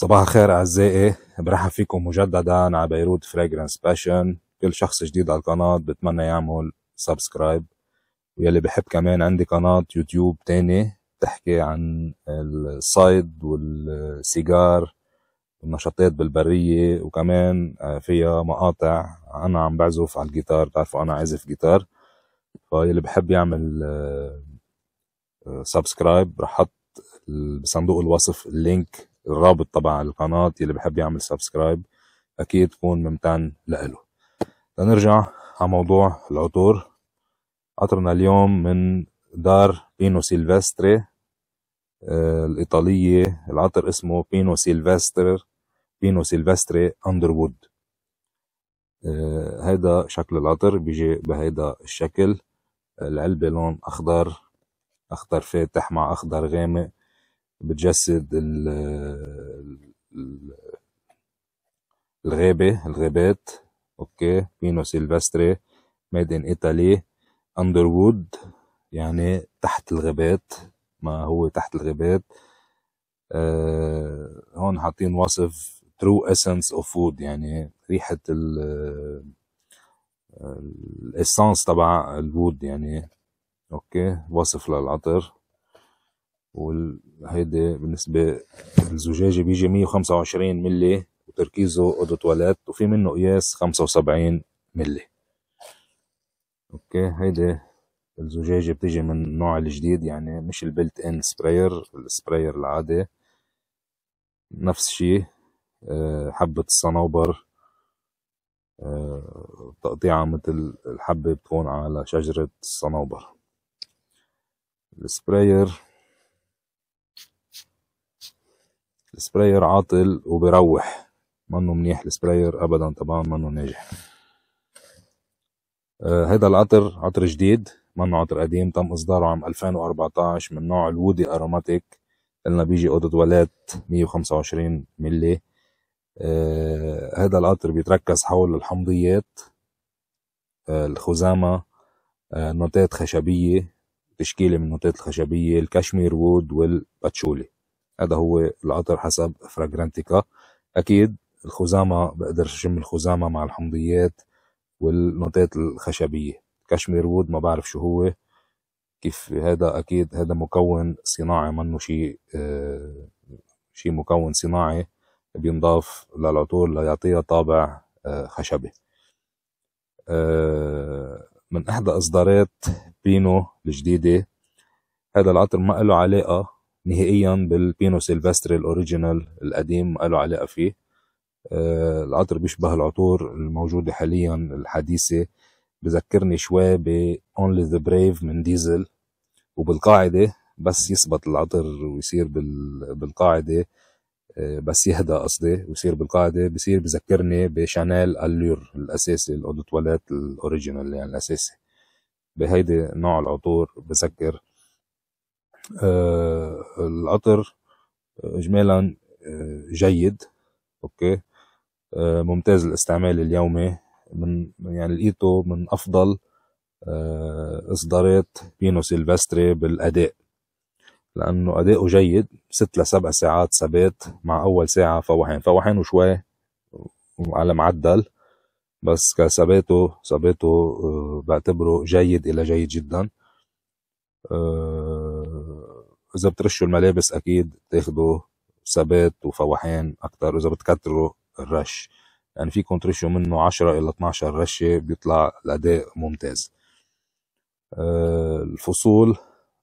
صباح الخير اعزائي برحب فيكم مجددا على بيروت فريجرانس باشن كل شخص جديد على القناة بتمنى يعمل سبسكرايب ويلي بحب كمان عندي قناة يوتيوب تاني بتحكي عن الصيد والسيجار والنشاطات بالبرية وكمان فيها مقاطع أنا عم بعزف على الجيتار بتعرفوا أنا عازف جيتار فيلي بحب يعمل سبسكرايب آه، رح حط بصندوق الوصف اللينك الرابط تبع القناة يلي بحب يعمل سبسكرايب أكيد تكون ممتن لإله لنرجع على موضوع العطور عطرنا اليوم من دار بينو سيلفستري آه، الإيطالية العطر اسمه بينو سيلفستر بينو سيلفستري أندروود آه، هيدا شكل العطر بيجي بهيدا الشكل العلبة لون أخضر أخضر فاتح مع أخضر غامق بتجسد ال الغابة الغابات اوكي بينو سيلفستري ميد ان ايطالي اندروود يعني تحت الغابات ما هو تحت الغابات آه هون حاطين وصف ترو اسنس اوف وود يعني ريحة ال الاسانس تبع الوود يعني اوكي وصف للعطر وهيدي بالنسبة الزجاجة بيجي 125 ملي وتركيزه أوضة تواليت وفي منه قياس 75 ملي اوكي هيدي الزجاجة بتيجي من النوع الجديد يعني مش البلت ان سبراير السبراير العادي نفس الشي آه، حبة الصنوبر آه، تقطيعها مثل الحبة بتكون على شجرة الصنوبر السبراير السبراير عاطل وبيروح منه منيح السبراير ابدا طبعا منه ناجح آه، هيدا العطر عطر جديد منه عطر قديم تم اصداره عام 2014 من نوع الودي اروماتيك قلنا بيجي اوضه ولات 125 ملي آه هذا العطر بيتركز حول الحمضيات آه الخزامة آه نوتات خشبية تشكيلة من النوتات الخشبية الكشمير وود والباتشولي هذا هو العطر حسب فراجرانتيكا اكيد الخزامه بقدر اشم الخزامه مع الحمضيات والنوتات الخشبيه كشمير وود ما بعرف شو هو كيف هذا اكيد هذا مكون صناعي منه شيء آه شيء مكون صناعي بينضاف للعطور ليعطيها طابع آه خشبي آه من احدى اصدارات بينو الجديده هذا العطر ما له علاقه نهائيا بالبينو سيلفستري الاوريجينال القديم قالوا علاقه فيه آه، العطر بيشبه العطور الموجودة حاليا الحديثة بذكرني شوي ب Only the Brave من ديزل وبالقاعدة بس يثبت العطر ويصير بالقاعدة آه، بس يهدى قصدي ويصير بالقاعدة بصير بذكرني بشانيل اللور الأساسي الأوضة تواليت الأوريجينال يعني الأساسي بهيدي نوع العطور بذكر آه، القطر آه، اجمالا آه، جيد اوكي ممتاز الاستعمال اليومي من يعني لقيته من افضل اصدارات بينو سيلفستري بالاداء لانه اداؤه جيد ست لسبع ساعات ثبات مع اول ساعه فوحان فوحين وشوي على معدل بس كثباته ثباته بعتبره جيد الى جيد جدا اذا بترشوا الملابس اكيد تاخدوا ثبات وفواحين اكتر اذا بتكتروا الرش يعني فيكم ترشوا منه 10 الى 12 رشه بيطلع الاداء ممتاز آه، الفصول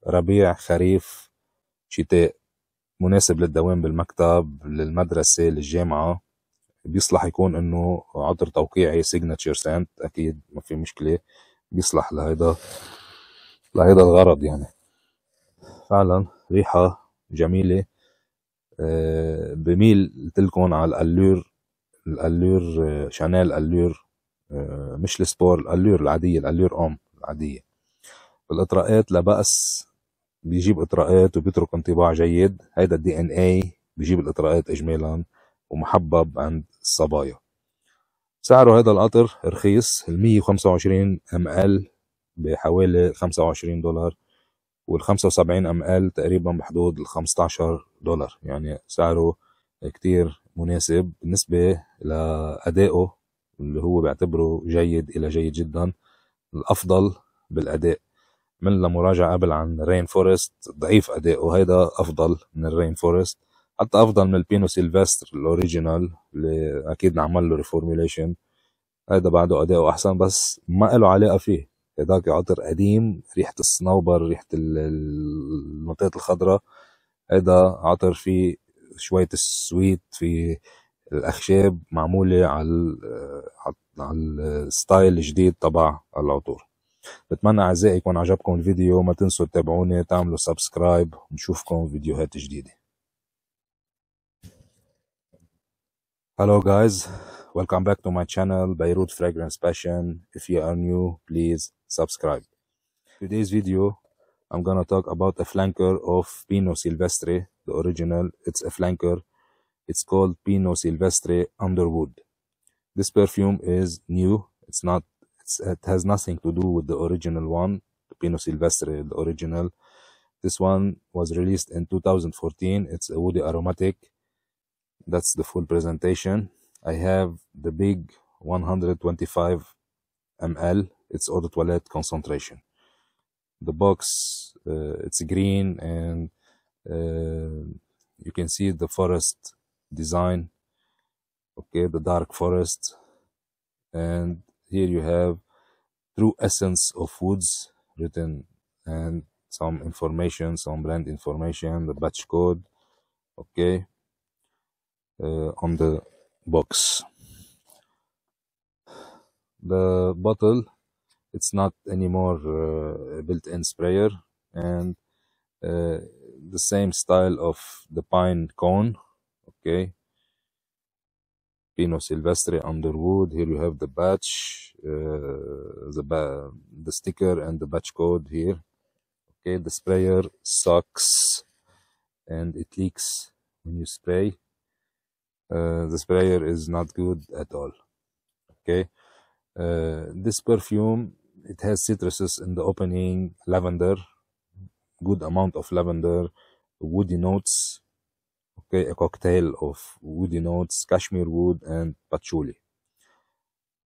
ربيع خريف شتاء مناسب للدوام بالمكتب للمدرسة للجامعة بيصلح يكون انه عطر توقيعي سيجنتشر سنت اكيد ما في مشكلة بيصلح لهيدا لهيدا الغرض يعني فعلا ريحة جميلة آه، بميل قلت لكم على الالور الالور آه، شانيل الالور آه، مش السبور الالور العادية الالور ام العادية بالاطراءات لا بأس بيجيب اطراءات وبيترك انطباع جيد هيدا الدي ان اي بيجيب الاطراءات اجمالا ومحبب عند الصبايا سعره هذا القطر رخيص ال 125 ام ال بحوالي 25 دولار وال 75 ام ال تقريبا بحدود ال 15 دولار يعني سعره كتير مناسب بالنسبة لأدائه اللي هو بيعتبره جيد إلى جيد جدا الأفضل بالأداء من لمراجعة قبل عن رين فورست ضعيف أدائه هيدا أفضل من الرين فورست حتى أفضل من البينو سيلفستر الأوريجينال اللي أكيد نعمل له ريفورميليشن هيدا بعده أدائه أحسن بس ما له علاقة فيه باقي عطر قديم ريحه الصنوبر ريحه المنطقه الخضراء هذا عطر فيه شويه السويت في الاخشاب معموله على آه، على الستايل الجديد تبع العطور بتمنى اعزائي يكون عجبكم الفيديو ما تنسوا تتابعوني تعملوا سبسكرايب ونشوفكم فيديوهات جديده Hello guys Welcome back to my channel Beirut Fragrance Passion. If you are new, please subscribe. Today's video, I'm gonna talk about a flanker of Pinot Silvestre, the original. It's a flanker. It's called Pinot Silvestre Underwood. This perfume is new. It's not. It's, it has nothing to do with the original one, the Pinot Silvestre, the original. This one was released in 2014. It's a woody aromatic. That's the full presentation. I have the big 125 ml. It's eau de toilette concentration. The box, uh, it's green and uh, you can see the forest design. Okay, the dark forest. And here you have true essence of woods written and some information, some brand information, the batch code. Okay. Uh, on the box the bottle it's not anymore uh, built-in sprayer and uh, the same style of the pine cone okay Pino Silvestre Underwood. Here you have the batch, uh, the ba the sticker and the batch code here. Okay, the sprayer sucks and it leaks when you spray. Uh, the sprayer is not good at all okay uh, this perfume it has citruses in the opening lavender good amount of lavender woody notes okay a cocktail of woody notes cashmere wood and patchouli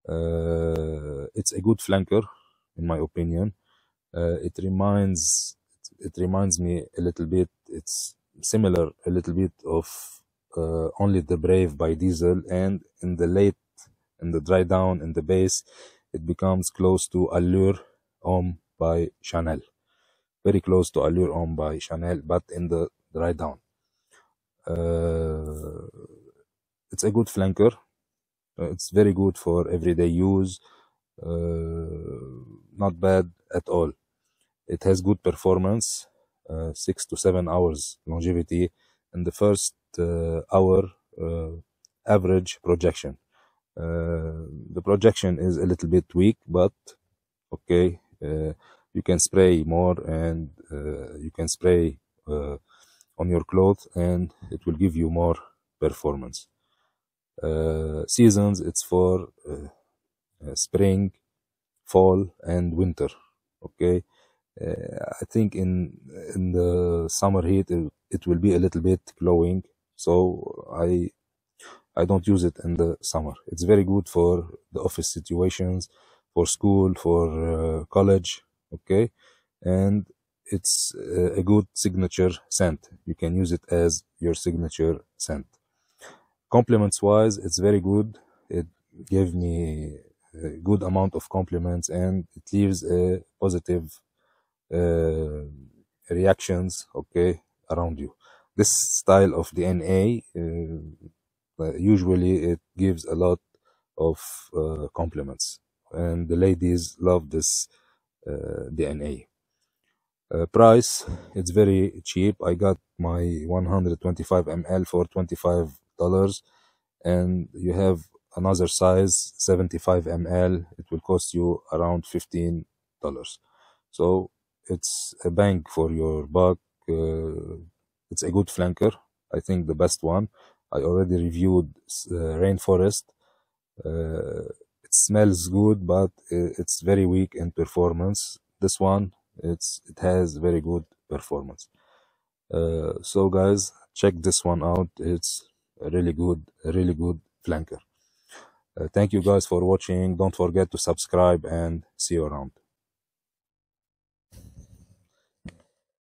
uh, it's a good flanker in my opinion uh, it reminds it reminds me a little bit it's similar a little bit of uh, only the brave by diesel and in the late in the dry down in the base it becomes close to allure om by chanel very close to allure om by chanel but in the dry down uh, it's a good flanker uh, it's very good for everyday use uh, not bad at all it has good performance uh, six to seven hours longevity in the first uh, hour uh, average projection. Uh, the projection is a little bit weak, but okay, you can spray more and you can spray on your cloth and it will give you more performance. Uh, seasons it's for uh, uh, spring, fall, and winter. Okay, I think in in the summer heat it, it will be a little bit glowing, so I I don't use it in the summer. It's very good for the office situations, for school, for uh, college, okay? And it's uh, a good signature scent. You can use it as your signature scent. Compliments wise, it's very good. It gave me a good amount of compliments and it leaves a positive uh, reactions okay around you this style of dna uh, uh, usually it gives a lot of uh, compliments and the ladies love this uh, dna price it's very cheap i got my 125 ml for 25 dollars and you have another size 75 ml it will cost you around 15 dollars so it's a bang for your buck. Uh, it's a good flanker. I think the best one. I already reviewed uh, Rainforest. Uh, it smells good, but uh, it's very weak in performance. This one, it's it has very good performance. Uh, so guys, check this one out. It's a really good, a really good flanker. thank you guys for watching. Don't forget to subscribe and see you around.